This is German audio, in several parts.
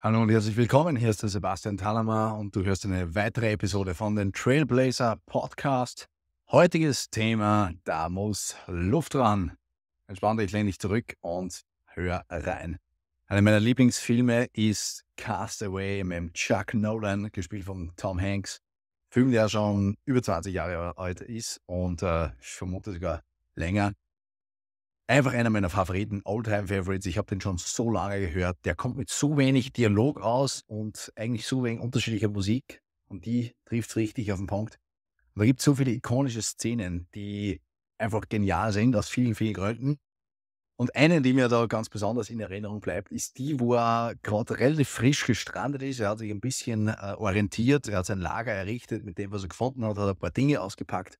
Hallo und herzlich willkommen. Hier ist der Sebastian Talamer und du hörst eine weitere Episode von den Trailblazer Podcast. Heutiges Thema: Da muss Luft ran. Entspann dich, lehn dich zurück und hör rein. Einer meiner Lieblingsfilme ist Castaway mit Chuck Nolan, gespielt von Tom Hanks. Film, der schon über 20 Jahre alt ist und äh, ich vermute sogar länger. Einfach einer meiner Favoriten, Alltime Favorites. Ich habe den schon so lange gehört. Der kommt mit so wenig Dialog aus und eigentlich so wenig unterschiedlicher Musik. Und die trifft es richtig auf den Punkt. Und da gibt es so viele ikonische Szenen, die einfach genial sind, aus vielen, vielen Gründen. Und eine, die mir da ganz besonders in Erinnerung bleibt, ist die, wo er gerade relativ frisch gestrandet ist. Er hat sich ein bisschen äh, orientiert, er hat sein Lager errichtet mit dem, was er gefunden hat, hat ein paar Dinge ausgepackt.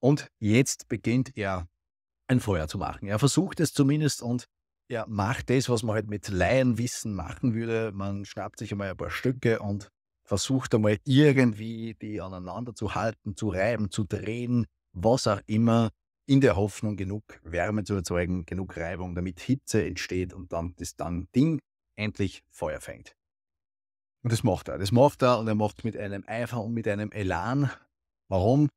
Und jetzt beginnt er ein Feuer zu machen. Er versucht es zumindest und er macht das, was man halt mit Laienwissen machen würde. Man schnappt sich einmal ein paar Stücke und versucht einmal irgendwie die aneinander zu halten, zu reiben, zu drehen, was auch immer, in der Hoffnung, genug Wärme zu erzeugen, genug Reibung, damit Hitze entsteht und dann das dann Ding endlich Feuer fängt. Und das macht er. Das macht er und er macht mit einem Eifer und mit einem Elan. Warum?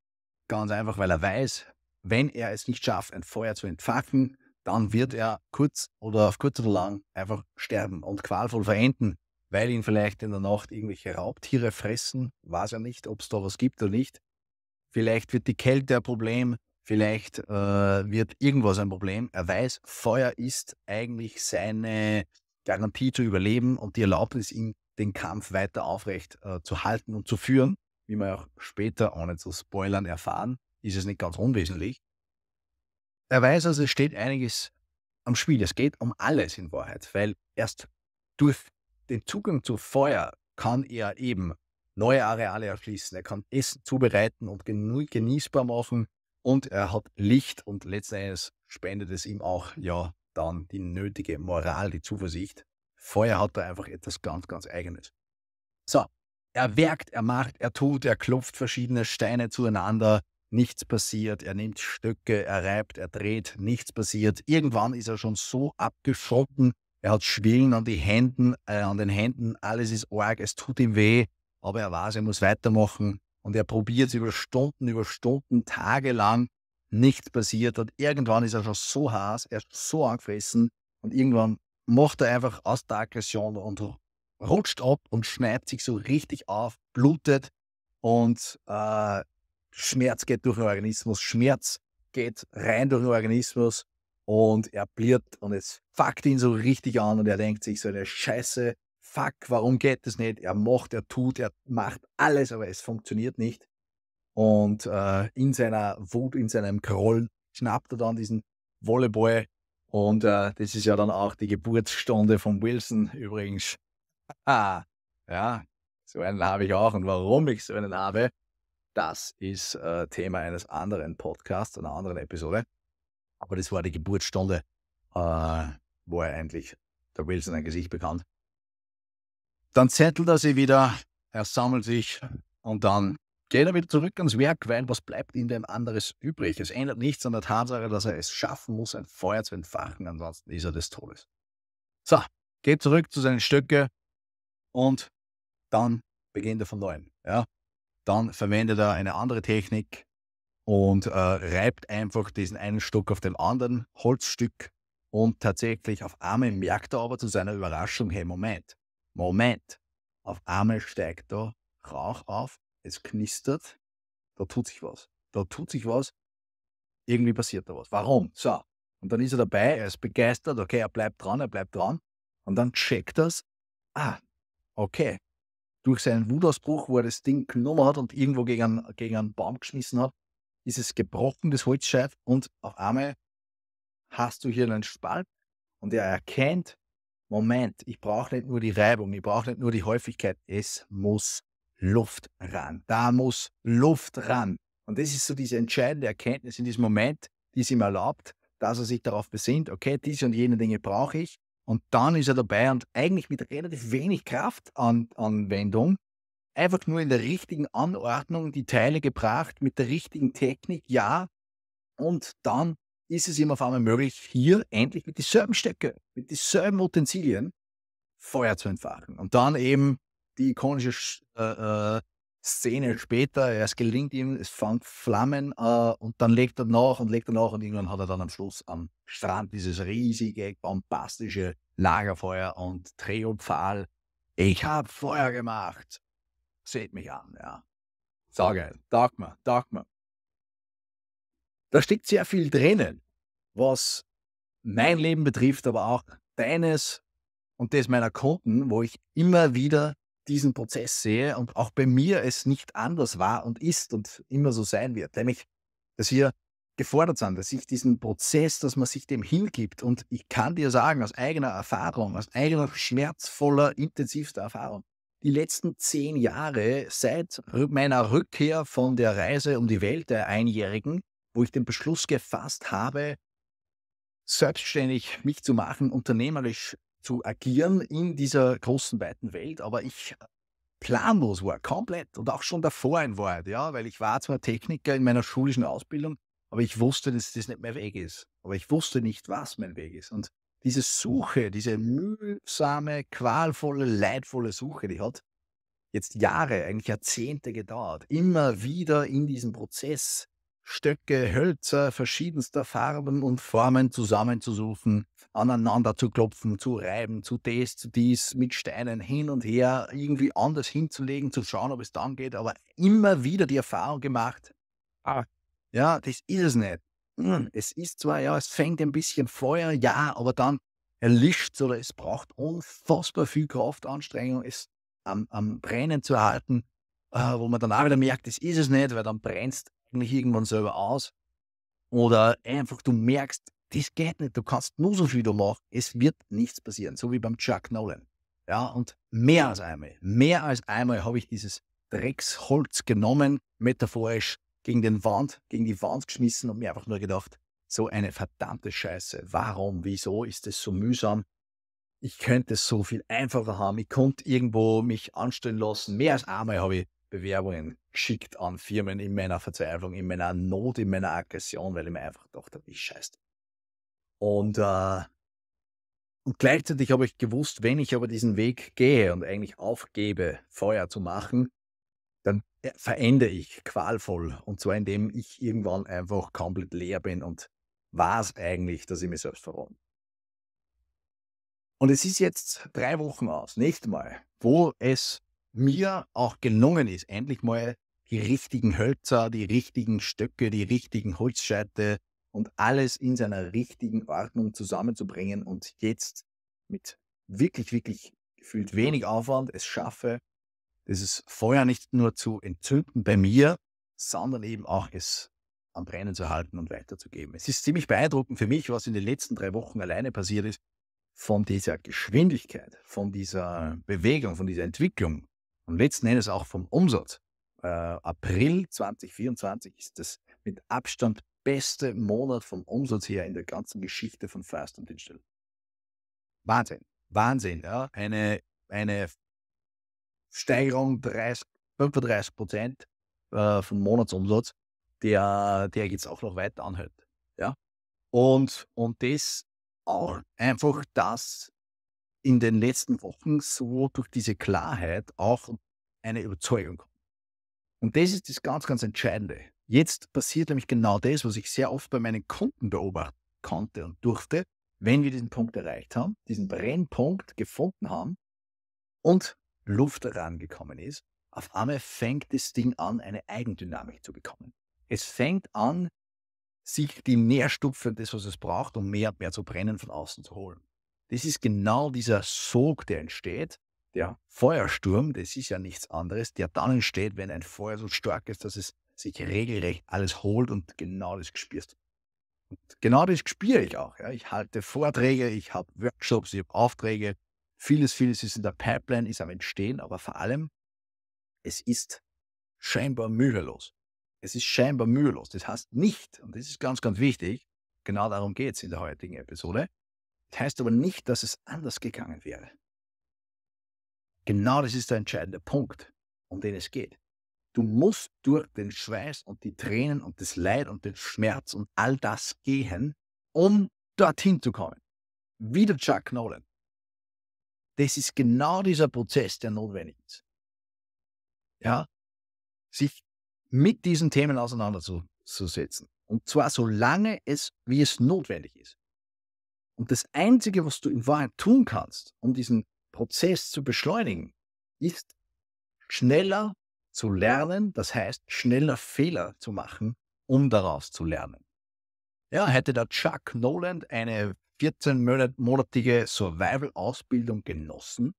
Ganz einfach, weil er weiß, wenn er es nicht schafft, ein Feuer zu entfachen, dann wird er kurz oder auf kurz oder lang einfach sterben und qualvoll verenden, weil ihn vielleicht in der Nacht irgendwelche Raubtiere fressen, weiß er nicht, ob es da was gibt oder nicht. Vielleicht wird die Kälte ein Problem, vielleicht äh, wird irgendwas ein Problem. Er weiß, Feuer ist eigentlich seine Garantie zu überleben und die Erlaubnis, ihm den Kampf weiter aufrecht äh, zu halten und zu führen, wie wir auch später, ohne zu spoilern, erfahren ist es nicht ganz unwesentlich. Er weiß also, es steht einiges am Spiel. Es geht um alles in Wahrheit, weil erst durch den Zugang zu Feuer kann er eben neue Areale erschließen. Er kann Essen zubereiten und genießbar machen und er hat Licht und letztendlich spendet es ihm auch ja dann die nötige Moral, die Zuversicht. Feuer hat da einfach etwas ganz, ganz Eigenes. So, er werkt, er macht, er tut, er klopft verschiedene Steine zueinander, nichts passiert, er nimmt Stöcke, er reibt, er dreht, nichts passiert. Irgendwann ist er schon so abgeschrocken, er hat Schwillen an, die Händen, äh, an den Händen, alles ist arg, es tut ihm weh, aber er weiß, er muss weitermachen und er probiert es über Stunden, über Stunden, tagelang, nichts passiert und irgendwann ist er schon so heiß, er ist so angefressen und irgendwann macht er einfach aus der Aggression und rutscht ab und schneidet sich so richtig auf, blutet und äh, Schmerz geht durch den Organismus, Schmerz geht rein durch den Organismus und er blirrt und es fuckt ihn so richtig an und er denkt sich so eine Scheiße, fuck, warum geht das nicht? Er macht, er tut, er macht alles, aber es funktioniert nicht. Und äh, in seiner Wut, in seinem Groll schnappt er dann diesen Volleyball und äh, das ist ja dann auch die Geburtsstunde von Wilson übrigens. Ah, ja, so einen habe ich auch und warum ich so einen habe, das ist äh, Thema eines anderen Podcasts, einer anderen Episode. Aber das war die Geburtsstunde, äh, wo er eigentlich der Wilson ein Gesicht bekannt. Dann zettelt er sie wieder, er sammelt sich und dann geht er wieder zurück ans Werk, weil was bleibt ihm denn anderes übrig? Es ändert nichts an der Tatsache, dass er es schaffen muss, ein Feuer zu entfachen, ansonsten ist er des Todes. So, geht zurück zu seinen Stöcke und dann beginnt er von neuem. Ja? Dann verwendet er eine andere Technik und äh, reibt einfach diesen einen Stock auf dem anderen Holzstück und tatsächlich auf einmal merkt er aber zu seiner Überraschung, hey Moment, Moment, auf einmal steigt da Rauch auf, es knistert, da tut sich was, da tut sich was, irgendwie passiert da was. Warum? So. Und dann ist er dabei, er ist begeistert, okay, er bleibt dran, er bleibt dran. Und dann checkt er es, ah, okay, durch seinen Wutausbruch, wo er das Ding genommen hat und irgendwo gegen, einen, gegen einen Baum geschmissen hat, ist es gebrochen, das Holzscheit, und auf einmal hast du hier einen Spalt und er erkennt, Moment, ich brauche nicht nur die Reibung, ich brauche nicht nur die Häufigkeit, es muss Luft ran. Da muss Luft ran. Und das ist so diese entscheidende Erkenntnis in diesem Moment, die es ihm erlaubt, dass er sich darauf besinnt, okay, diese und jene Dinge brauche ich, und dann ist er dabei und eigentlich mit relativ wenig Kraftanwendung einfach nur in der richtigen Anordnung die Teile gebracht, mit der richtigen Technik, ja. Und dann ist es ihm auf einmal möglich, hier endlich mit dieselben Stöcke, mit dieselben Utensilien Feuer zu entfachen. Und dann eben die ikonische äh, äh Szene später, es gelingt ihm, es fängt Flammen äh, und dann legt er nach und legt er nach und irgendwann hat er dann am Schluss am Strand dieses riesige, bombastische Lagerfeuer und triumphal, ich habe Feuer gemacht. Seht mich an, ja. Saugeil, Dagmar, Dagmar. Da steckt sehr viel drinnen, was mein Leben betrifft, aber auch deines und des meiner Kunden, wo ich immer wieder diesen Prozess sehe und auch bei mir es nicht anders war und ist und immer so sein wird, nämlich, dass wir gefordert sind, dass sich diesen Prozess, dass man sich dem hingibt und ich kann dir sagen, aus eigener Erfahrung, aus eigener schmerzvoller, intensivster Erfahrung, die letzten zehn Jahre seit meiner Rückkehr von der Reise um die Welt der Einjährigen, wo ich den Beschluss gefasst habe, selbstständig mich zu machen, unternehmerisch zu agieren in dieser großen, weiten Welt, aber ich planlos war, komplett und auch schon davor ein Wort, ja, weil ich war zwar Techniker in meiner schulischen Ausbildung, aber ich wusste, dass das nicht mein Weg ist. Aber ich wusste nicht, was mein Weg ist. Und diese Suche, diese mühsame, qualvolle, leidvolle Suche, die hat jetzt Jahre, eigentlich Jahrzehnte gedauert. Immer wieder in diesem Prozess Stöcke, Hölzer verschiedenster Farben und Formen zusammenzusuchen, aneinander zu klopfen, zu reiben, zu des, zu dies, mit Steinen hin und her, irgendwie anders hinzulegen, zu schauen, ob es dann geht, aber immer wieder die Erfahrung gemacht, ah, ja, das ist es nicht. Hm, es ist zwar, ja, es fängt ein bisschen Feuer, ja, aber dann erlischt es oder es braucht unfassbar viel Kraftanstrengung, es am, am Brennen zu halten, äh, wo man dann auch wieder merkt, das ist es nicht, weil dann brennst mich irgendwann selber aus. Oder einfach, du merkst, das geht nicht, du kannst nur so viel du machst, es wird nichts passieren, so wie beim Chuck Nolan. Ja, und mehr als einmal, mehr als einmal habe ich dieses Drecksholz genommen, metaphorisch gegen den Wand, gegen die Wand geschmissen und mir einfach nur gedacht, so eine verdammte Scheiße. Warum, wieso ist es so mühsam? Ich könnte es so viel einfacher haben. Ich konnte irgendwo mich anstellen lassen. Mehr als einmal habe ich Bewerbungen geschickt an Firmen in meiner Verzweiflung, in meiner Not, in meiner Aggression, weil ich mir einfach dachte, ich scheiße. Und, äh, und gleichzeitig habe ich gewusst, wenn ich aber diesen Weg gehe und eigentlich aufgebe, Feuer zu machen, dann äh, verende ich qualvoll. Und zwar indem ich irgendwann einfach komplett leer bin und war eigentlich, dass ich mich selbst verraten. Und es ist jetzt drei Wochen aus, nächstes mal, wo es mir auch gelungen ist, endlich mal die richtigen Hölzer, die richtigen Stöcke, die richtigen Holzscheite und alles in seiner richtigen Ordnung zusammenzubringen und jetzt mit wirklich, wirklich gefühlt wenig Aufwand es schaffe, dieses Feuer nicht nur zu entzünden bei mir, sondern eben auch es am Brennen zu halten und weiterzugeben. Es ist ziemlich beeindruckend für mich, was in den letzten drei Wochen alleine passiert ist, von dieser Geschwindigkeit, von dieser Bewegung, von dieser Entwicklung, und letzten Endes auch vom Umsatz. Äh, April 2024 ist das mit Abstand beste Monat vom Umsatz her in der ganzen Geschichte von Fast und Digital. Wahnsinn, Wahnsinn, ja. Eine, eine Steigerung 30, 35 Prozent äh, vom Monatsumsatz, der, der jetzt auch noch weiter anhält. Ja? Und, und das auch einfach dass in den letzten Wochen so durch diese Klarheit auch eine Überzeugung. Und das ist das ganz, ganz Entscheidende. Jetzt passiert nämlich genau das, was ich sehr oft bei meinen Kunden beobachten konnte und durfte, wenn wir diesen Punkt erreicht haben, diesen Brennpunkt gefunden haben und Luft herangekommen ist, auf einmal fängt das Ding an, eine Eigendynamik zu bekommen. Es fängt an, sich die Nährstoffe, das, was es braucht, um mehr und mehr zu brennen, von außen zu holen. Das ist genau dieser Sog, der entsteht. Der Feuersturm, das ist ja nichts anderes, der dann entsteht, wenn ein Feuer so stark ist, dass es sich regelrecht alles holt und genau das gespürst. Und genau das spüre ich auch. Ja. Ich halte Vorträge, ich habe Workshops, ich habe Aufträge. Vieles, vieles ist in der Pipeline, ist am Entstehen, aber vor allem, es ist scheinbar mühelos. Es ist scheinbar mühelos. Das heißt nicht, und das ist ganz, ganz wichtig, genau darum geht es in der heutigen Episode, das heißt aber nicht, dass es anders gegangen wäre. Genau das ist der entscheidende Punkt, um den es geht. Du musst durch den Schweiß und die Tränen und das Leid und den Schmerz und all das gehen, um dorthin zu kommen. Wieder Chuck Nolan. Das ist genau dieser Prozess, der notwendig ist. Ja, sich mit diesen Themen auseinanderzusetzen. Und zwar so lange es, wie es notwendig ist. Und das Einzige, was du in Wahrheit tun kannst, um diesen Prozess zu beschleunigen, ist schneller zu lernen, das heißt schneller Fehler zu machen, um daraus zu lernen. Ja, hätte der Chuck Noland eine 14-monatige Survival-Ausbildung genossen,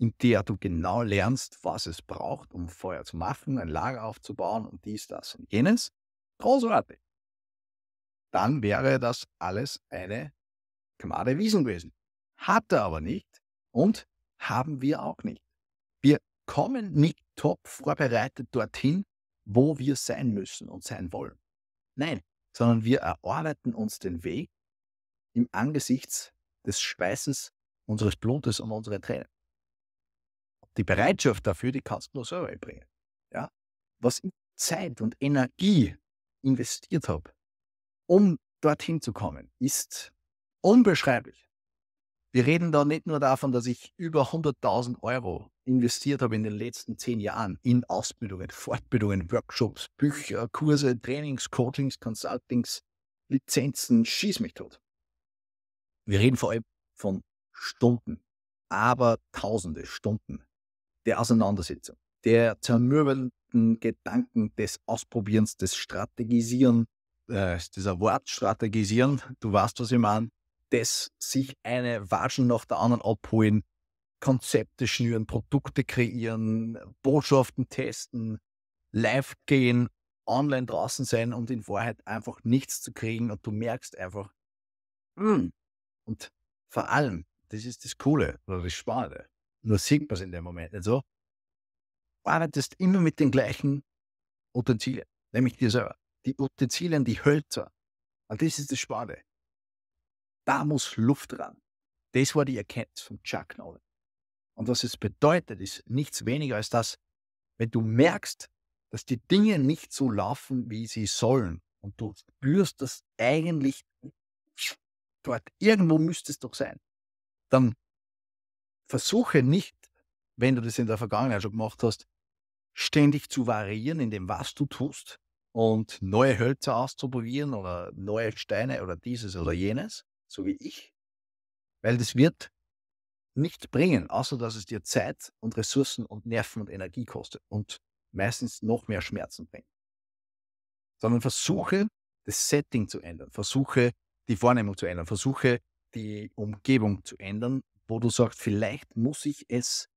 in der du genau lernst, was es braucht, um Feuer zu machen, ein Lager aufzubauen und dies, das und jenes, großartig. Dann wäre das alles eine Kamada Wiesenwesen. Hat er aber nicht und haben wir auch nicht. Wir kommen nicht top vorbereitet dorthin, wo wir sein müssen und sein wollen. Nein, sondern wir erarbeiten uns den Weg im Angesichts des Schweißens unseres Blutes und unserer Tränen. Die Bereitschaft dafür, die kannst du nur selber bringen. Ja? Was ich Zeit und Energie investiert habe, um dorthin zu kommen, ist Unbeschreiblich. Wir reden da nicht nur davon, dass ich über 100.000 Euro investiert habe in den letzten zehn Jahren in Ausbildungen, Fortbildungen, Workshops, Bücher, Kurse, Trainings, Coachings, Consultings, Lizenzen, schieß mich tot. Wir reden vor allem von Stunden, aber tausende Stunden der Auseinandersetzung, der zermürbenden Gedanken des Ausprobierens, des Strategisieren, äh, dieser Wort Strategisieren, du weißt, was ich meine, das sich eine Watschen nach der anderen abholen, Konzepte schnüren, Produkte kreieren, Botschaften testen, live gehen, online draußen sein und in Wahrheit einfach nichts zu kriegen und du merkst einfach, mm. und vor allem, das ist das Coole oder das Spannende, nur sieht man es in dem Moment nicht so, arbeitest immer mit den gleichen Utensilien, nämlich dir selber. Die Utensilien, die Hölzer. Und das ist das Spannende da muss Luft ran. Das war die Erkenntnis von Chuck Noll. Und was es bedeutet, ist nichts weniger als das, wenn du merkst, dass die Dinge nicht so laufen, wie sie sollen, und du spürst, dass eigentlich dort irgendwo müsste es doch sein, dann versuche nicht, wenn du das in der Vergangenheit schon gemacht hast, ständig zu variieren in dem, was du tust und neue Hölzer auszuprobieren oder neue Steine oder dieses oder jenes, so wie ich, weil das wird nichts bringen, außer dass es dir Zeit und Ressourcen und Nerven und Energie kostet und meistens noch mehr Schmerzen bringt. Sondern versuche, das Setting zu ändern, versuche, die Wahrnehmung zu ändern, versuche, die Umgebung zu ändern, wo du sagst, vielleicht muss ich es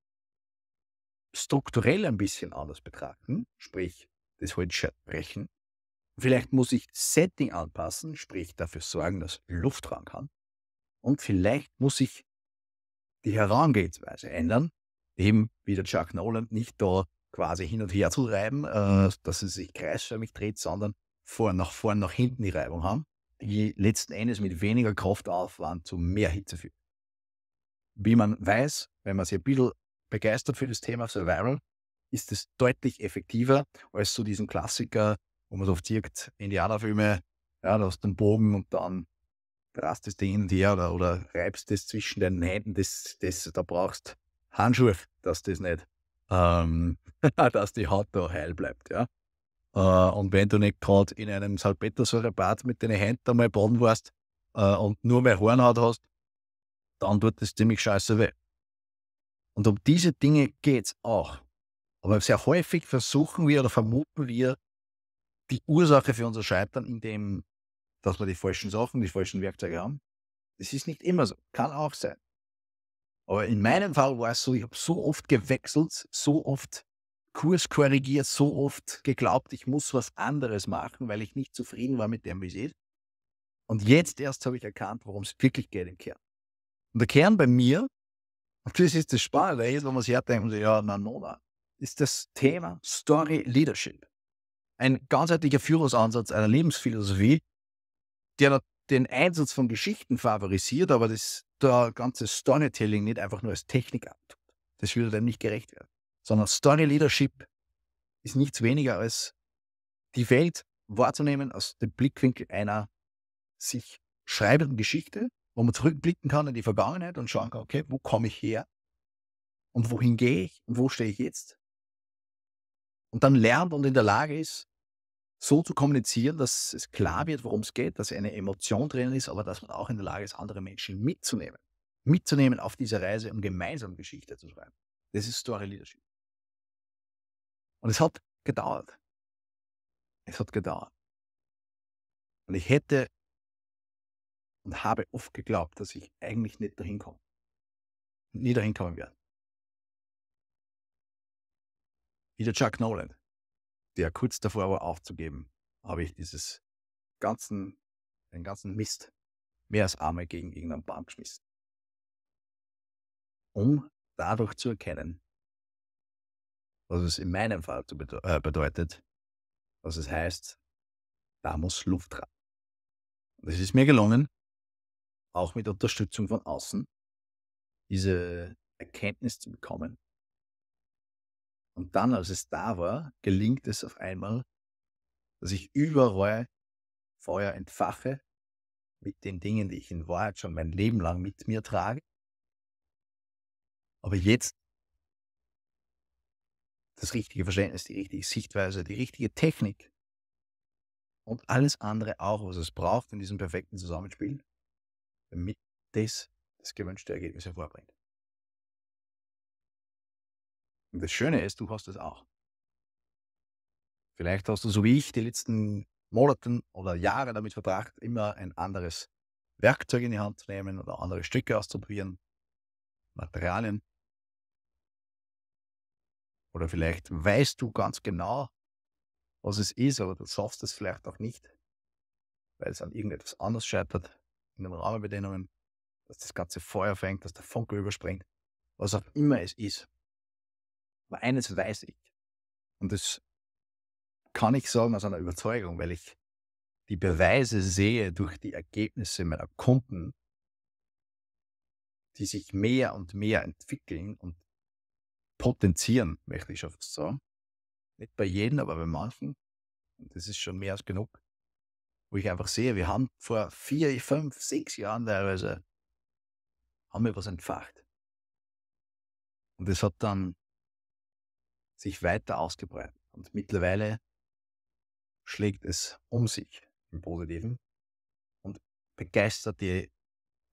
strukturell ein bisschen anders betrachten, sprich das Holz brechen, Vielleicht muss ich Setting anpassen, sprich dafür sorgen, dass Luft ran kann. Und vielleicht muss ich die Herangehensweise ändern, eben wie der Chuck Nolan nicht da quasi hin und her zu reiben, äh, mhm. dass es sich kreisförmig dreht, sondern vor, nach vorn, nach hinten die Reibung haben, die letzten Endes mit weniger Kraftaufwand zu mehr Hitze führt. Wie man weiß, wenn man sich ein bisschen begeistert für das Thema Survival, ist es deutlich effektiver als so diesen Klassiker wo man so oft sieht, Indianerfilme, ja, du hast den Bogen und dann rast es Ding hin und her oder, oder reibst es zwischen deinen Händen, das, das, da brauchst Handschuhe, dass das nicht, ähm, dass die Haut da heil bleibt, ja. Äh, und wenn du nicht gerade in einem Salpetersäurebad mit deinen Händen mal baden warst äh, und nur mehr Hornhaut hast, dann tut das ziemlich scheiße weh. Und um diese Dinge geht es auch. Aber sehr häufig versuchen wir oder vermuten wir, die Ursache für unser Scheitern in dem, dass wir die falschen Sachen, die falschen Werkzeuge haben. Das ist nicht immer so. Kann auch sein. Aber in meinem Fall war es so, ich habe so oft gewechselt, so oft Kurs korrigiert, so oft geglaubt, ich muss was anderes machen, weil ich nicht zufrieden war mit dem, wie es ist. Und jetzt erst habe ich erkannt, worum es wirklich geht im Kern. Und der Kern bei mir, und das ist das Spannende, jetzt, wenn man sich herdenkt, ja, na, na, ist das Thema Story Leadership ein ganzheitlicher Führungsansatz einer Lebensphilosophie, der den Einsatz von Geschichten favorisiert, aber das der ganze Storytelling nicht einfach nur als Technik abtut. Das würde dem nicht gerecht werden. Sondern Story Leadership ist nichts weniger als die Welt wahrzunehmen aus dem Blickwinkel einer sich schreibenden Geschichte, wo man zurückblicken kann in die Vergangenheit und schauen kann, okay, wo komme ich her? Und wohin gehe ich? Und wo stehe ich jetzt? Und dann lernt und in der Lage ist, so zu kommunizieren, dass es klar wird, worum es geht, dass eine Emotion drin ist, aber dass man auch in der Lage ist, andere Menschen mitzunehmen. Mitzunehmen auf dieser Reise, um gemeinsam Geschichte zu schreiben. Das ist Story Leadership. Und es hat gedauert. Es hat gedauert. Und ich hätte und habe oft geglaubt, dass ich eigentlich nicht dahin komme. Nie dahin kommen werde. Wie der Chuck Nolan der kurz davor war aufzugeben, habe ich dieses ganzen, den ganzen Mist mehr als einmal gegen irgendeinen Baum geschmissen. Um dadurch zu erkennen, was es in meinem Fall bede äh, bedeutet, was es heißt, da muss Luft ran. Und es ist mir gelungen, auch mit Unterstützung von außen, diese Erkenntnis zu bekommen, und dann, als es da war, gelingt es auf einmal, dass ich überall Feuer entfache mit den Dingen, die ich in Wahrheit schon mein Leben lang mit mir trage. Aber jetzt das richtige Verständnis, die richtige Sichtweise, die richtige Technik und alles andere auch, was es braucht in diesem perfekten Zusammenspiel, damit das das gewünschte Ergebnis hervorbringt. Und das Schöne ist, du hast es auch. Vielleicht hast du, so wie ich, die letzten Monaten oder Jahre damit verbracht, immer ein anderes Werkzeug in die Hand zu nehmen oder andere Stücke auszuprobieren, Materialien. Oder vielleicht weißt du ganz genau, was es ist, aber du schaffst es vielleicht auch nicht, weil es an irgendetwas anders scheitert, in den Rahmenbedingungen, dass das ganze Feuer fängt, dass der Funke überspringt, was auch immer es ist. Aber eines weiß ich. Und das kann ich sagen aus einer Überzeugung, weil ich die Beweise sehe durch die Ergebnisse meiner Kunden, die sich mehr und mehr entwickeln und potenzieren, möchte ich schon fast sagen. Nicht bei jedem, aber bei manchen. Und das ist schon mehr als genug. Wo ich einfach sehe, wir haben vor vier, fünf, sechs Jahren teilweise, haben wir was entfacht. Und das hat dann sich weiter ausgebreitet. Und mittlerweile schlägt es um sich im Positiven und begeistert die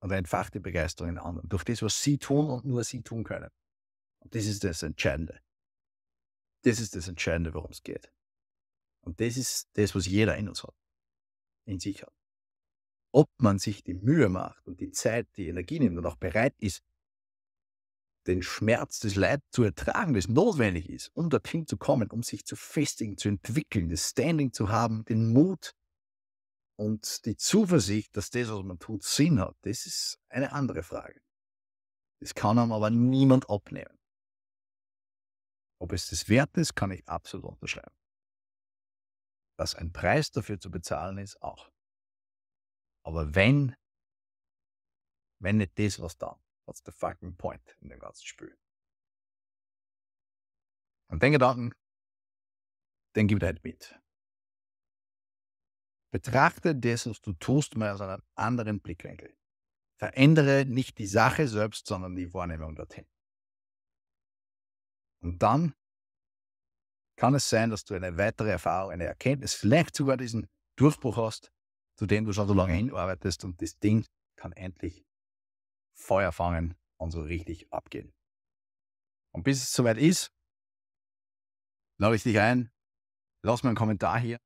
und entfacht die Begeisterung in anderen durch das, was sie tun und nur sie tun können. Und das ist das Entscheidende. Das ist das Entscheidende, worum es geht. Und das ist das, was jeder in uns hat, in sich hat. Ob man sich die Mühe macht und die Zeit, die Energie nimmt und auch bereit ist, den Schmerz, das Leid zu ertragen, das notwendig ist, um dorthin zu kommen, um sich zu festigen, zu entwickeln, das Standing zu haben, den Mut und die Zuversicht, dass das, was man tut, Sinn hat, das ist eine andere Frage. Das kann einem aber niemand abnehmen. Ob es das wert ist, kann ich absolut unterschreiben. Dass ein Preis dafür zu bezahlen ist, auch. Aber wenn, wenn nicht das, was da. What's the fucking point in dem ganzen Spiel? Und den Gedanken, den gib dir halt mit. Betrachte das, was du tust, mal aus einem anderen Blickwinkel. Verändere nicht die Sache selbst, sondern die Wahrnehmung dorthin. Und dann kann es sein, dass du eine weitere Erfahrung, eine Erkenntnis, vielleicht sogar diesen Durchbruch hast, zu dem du schon so lange hinarbeitest und das Ding kann endlich Feuer fangen und so richtig abgehen. Und bis es soweit ist, lade ich dich ein, lass mir einen Kommentar hier,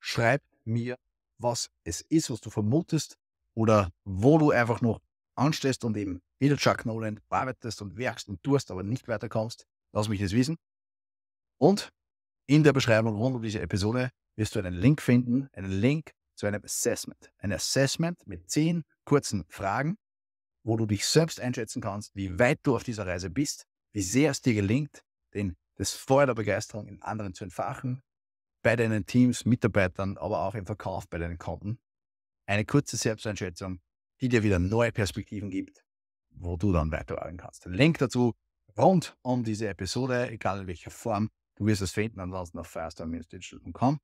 schreib mir, was es ist, was du vermutest oder wo du einfach noch anstehst und eben wieder Chuck Nolan arbeitest und werkst und tust, aber nicht weiterkommst. Lass mich das wissen. Und in der Beschreibung rund um diese Episode wirst du einen Link finden, einen Link zu einem Assessment. Ein Assessment mit zehn kurzen Fragen, wo du dich selbst einschätzen kannst, wie weit du auf dieser Reise bist, wie sehr es dir gelingt, den, das Feuer der Begeisterung in anderen zu entfachen, bei deinen Teams, Mitarbeitern, aber auch im Verkauf bei deinen Kunden. Eine kurze Selbsteinschätzung, die dir wieder neue Perspektiven gibt, wo du dann weiterarbeiten kannst. Den Link dazu rund um diese Episode, egal in welcher Form, du wirst es finden, ansonsten auf firestorm-digital.com.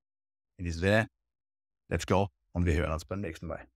In diesem Sinne, let's go und wir hören uns beim nächsten Mal.